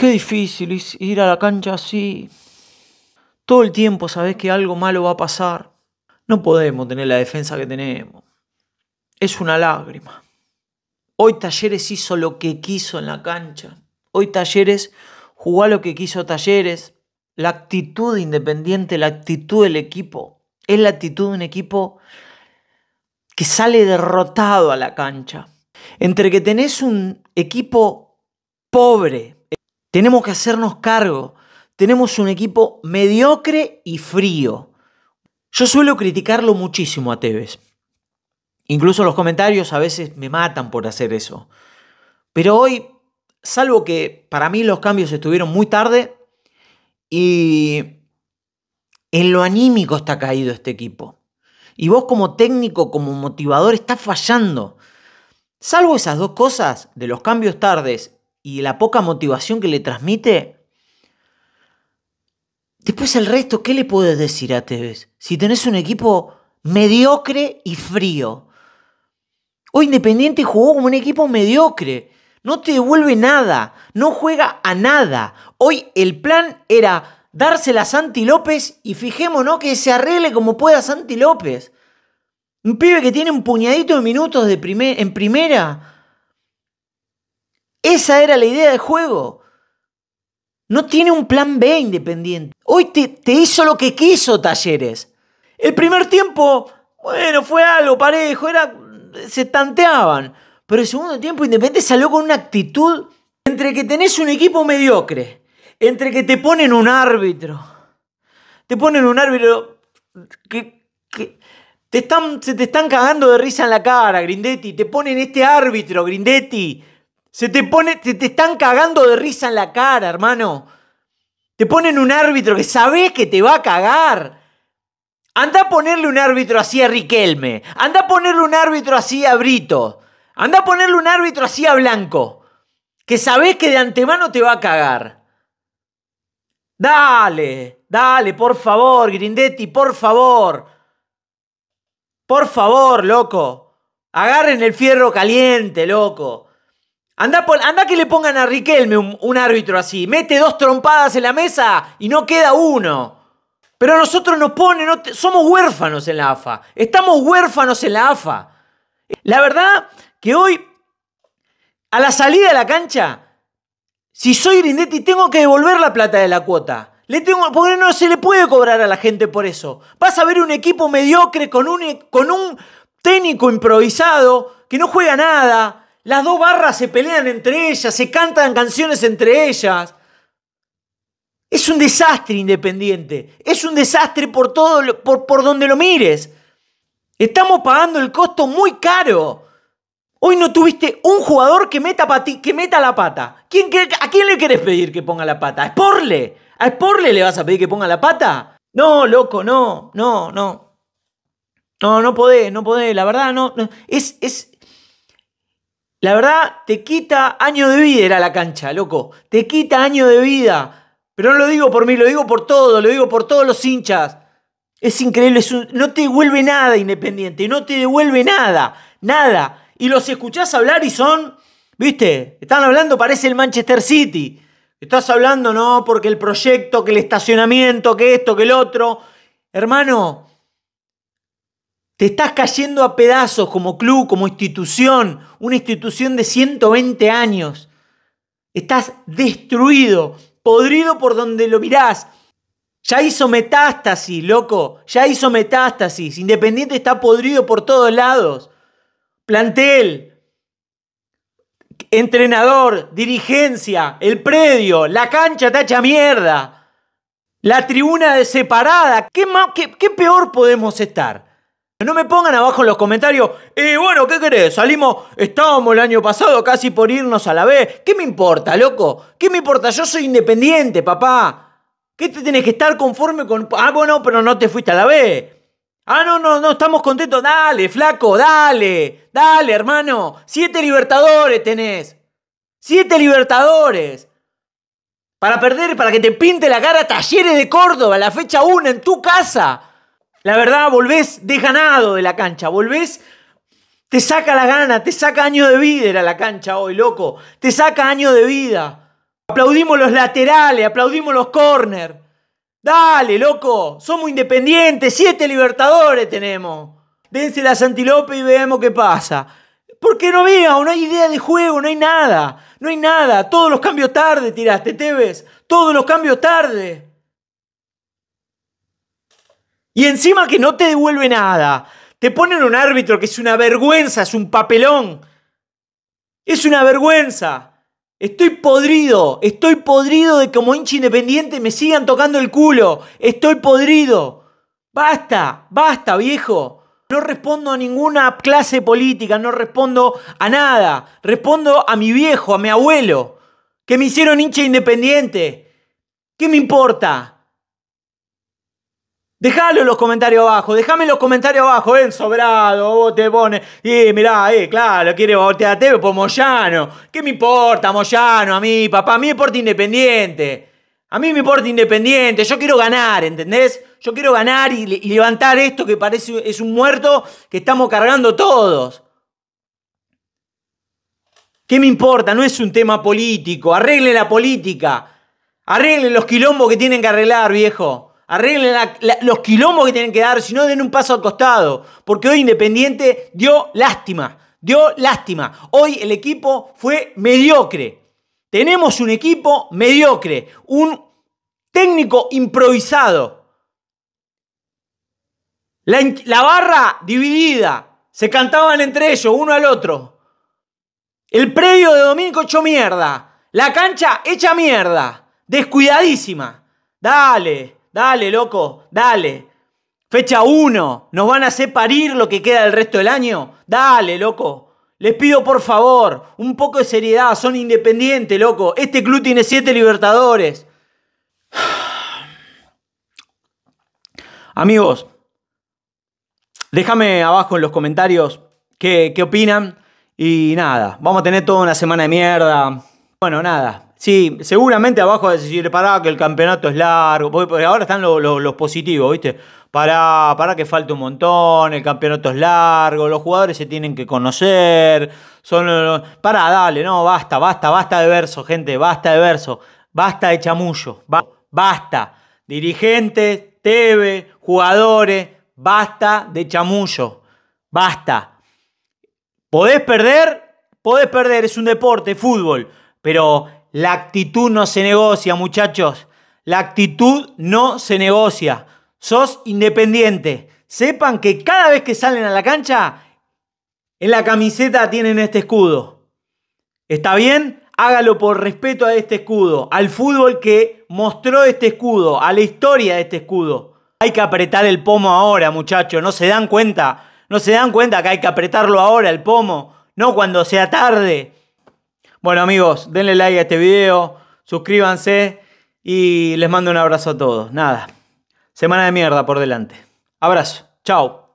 Qué difícil ir a la cancha así. Todo el tiempo sabés que algo malo va a pasar. No podemos tener la defensa que tenemos. Es una lágrima. Hoy Talleres hizo lo que quiso en la cancha. Hoy Talleres jugó a lo que quiso Talleres. La actitud independiente, la actitud del equipo, es la actitud de un equipo que sale derrotado a la cancha. Entre que tenés un equipo pobre, tenemos que hacernos cargo. Tenemos un equipo mediocre y frío. Yo suelo criticarlo muchísimo a Tevez. Incluso los comentarios a veces me matan por hacer eso. Pero hoy, salvo que para mí los cambios estuvieron muy tarde y en lo anímico está caído este equipo. Y vos como técnico, como motivador, estás fallando. Salvo esas dos cosas, de los cambios tardes y la poca motivación que le transmite, después el resto, ¿qué le puedes decir a Tevez? Si tenés un equipo mediocre y frío. Hoy Independiente jugó como un equipo mediocre. No te devuelve nada, no juega a nada. Hoy el plan era dársela a Santi López y fijémonos que se arregle como pueda Santi López. Un pibe que tiene un puñadito de minutos de primer, en primera. Esa era la idea del juego. No tiene un plan B independiente. Hoy te, hizo lo que quiso Talleres. El primer tiempo, bueno, fue algo parejo, era, se tanteaban. Pero el segundo tiempo Independiente salió con una actitud entre que tenés un equipo mediocre, entre que te ponen un árbitro, te ponen un árbitro que, te están, se te están cagando de risa en la cara, Grindetti, te ponen este árbitro, Grindetti, se te pone, te, te están cagando de risa en la cara, hermano. Te ponen un árbitro que sabes que te va a cagar. Anda a ponerle un árbitro así a Riquelme. Anda a ponerle un árbitro así a Brito. Anda a ponerle un árbitro así a Blanco. Que sabes que de antemano te va a cagar. Dale, dale, por favor, Grindetti, por favor. Por favor, loco. Agarren el fierro caliente, loco. Anda, que le pongan a Riquelme un, árbitro así. Mete dos trompadas en la mesa y no queda uno. Pero nosotros nos ponen, somos huérfanos en la AFA. Estamos huérfanos en la AFA. La verdad que hoy, a la salida de la cancha, si soy Grindetti, tengo que devolver la plata de la cuota. Le tengo, porque no se le puede cobrar a la gente por eso. Vas a ver un equipo mediocre con un, con un técnico improvisado que no juega nada, las dos barras se pelean entre ellas, se cantan canciones entre ellas. Es un desastre independiente. Es un desastre por todo por, por donde lo mires. Estamos pagando el costo muy caro. Hoy no tuviste un jugador que meta, que meta la pata. ¿A quién le quieres pedir que ponga la pata? ¿A Sporle? ¿A Sporle le vas a pedir que ponga la pata? No, loco, no, no, no. No, no podés, no podés, la verdad, no. no. Es, es, la verdad, te quita año de vida era la cancha, loco. Te quita año de vida. Pero no lo digo por mí, lo digo por todo, lo digo por todos los hinchas. Es increíble, no te devuelve nada Independiente, no te devuelve nada, nada. Y los escuchás hablar y son, viste, están hablando, parece el Manchester City. Estás hablando, no, porque el proyecto, que el estacionamiento, que esto, que el otro. Hermano, te estás cayendo a pedazos como club, como institución, una institución de 120 años. Estás destruido, podrido por donde lo mirás. Ya hizo metástasis, loco. Ya hizo metástasis. Independiente está podrido por todos lados. Plantel, entrenador, dirigencia, el predio, la cancha tacha mierda. La tribuna de separada. ¿Qué, qué peor podemos estar? No me pongan abajo en los comentarios, eh, bueno, ¿qué querés? Salimos, estábamos el año pasado casi por irnos a la B. ¿Qué me importa, loco? ¿Qué me importa? Yo soy independiente, papá. ¿Qué te tenés que estar conforme con...? Ah, bueno, pero no te fuiste a la B. Ah, no, no, no, estamos contentos. Dale, flaco, dale. Dale, hermano. Siete libertadores tenés. Siete libertadores. Para perder, para que te pinte la cara Talleres de Córdoba, la fecha 1, en tu casa. La verdad, volvés desganado de la cancha, volvés te saca la gana, te saca año de vida, era la cancha hoy, loco. Te saca año de vida. Aplaudimos los laterales, aplaudimos los corners. Dale, loco, somos independientes, siete libertadores tenemos. Dense la Santilope y veamos qué pasa. Porque no veo, no hay idea de juego, no hay nada, no hay nada. Todos los cambios tarde tiraste, te ves. Todos los cambios tarde. Y encima que no te devuelve nada. Te ponen un árbitro que es una vergüenza, es un papelón. Es una vergüenza. Estoy podrido. Estoy podrido de como hincha independiente me sigan tocando el culo. Estoy podrido. Basta, basta, viejo. No respondo a ninguna clase política, no respondo a nada. Respondo a mi viejo, a mi abuelo, que me hicieron hincha independiente. ¿Qué me importa? Dejalo en los comentarios abajo, déjame en los comentarios abajo, en sobrado, vos te pones, y mirá, eh, claro, quiere voltearte por Moyano, ¿qué me importa Moyano a mí, papá? A mí me importa Independiente, a mí me importa Independiente, yo quiero ganar, ¿entendés? Yo quiero ganar y, levantar esto que parece es un muerto que estamos cargando todos. ¿Qué me importa? No es un tema político, arregle la política, arregle los quilombos que tienen que arreglar, viejo arreglen los quilombos que tienen que dar, si no den un paso al costado, porque hoy Independiente dio lástima, dio lástima. Hoy el equipo fue mediocre. Tenemos un equipo mediocre, un técnico improvisado. La, barra dividida, se cantaban entre ellos, uno al otro. El predio de domingo hecho mierda. La cancha hecha mierda. Descuidadísima. Dale. Dale, loco, dale. Fecha 1, ¿nos van a hacer lo que queda del resto del año? Dale, loco. Les pido por favor, un poco de seriedad, son independientes, loco. Este club tiene 7 libertadores. Amigos, déjame abajo en los comentarios qué opinan. Y nada, vamos a tener toda una semana de mierda. Bueno, nada, Sí, seguramente abajo va a decir, pará, que el campeonato es largo, porque ahora están los, positivos, ¿viste? Pará, pará que falta un montón, el campeonato es largo, los jugadores se tienen que conocer, son para Pará, dale, no, basta, basta, basta de verso, gente, basta de verso, basta de chamullo, basta. Dirigentes, TV, jugadores, basta de chamullo, basta. ¿Podés perder? Podés perder, es un deporte, fútbol, pero la actitud no se negocia, muchachos. La actitud no se negocia. Sos independiente. Sepan que cada vez que salen a la cancha, en la camiseta tienen este escudo. ¿Está bien? Hágalo por respeto a este escudo, al fútbol que mostró este escudo, a la historia de este escudo. Hay que apretar el pomo ahora, muchachos. ¿No se dan cuenta? ¿No se dan cuenta que hay que apretarlo ahora, el pomo? No cuando sea tarde. Bueno amigos, denle like a este video, suscríbanse y les mando un abrazo a todos. Nada, semana de mierda por delante. Abrazo, chao.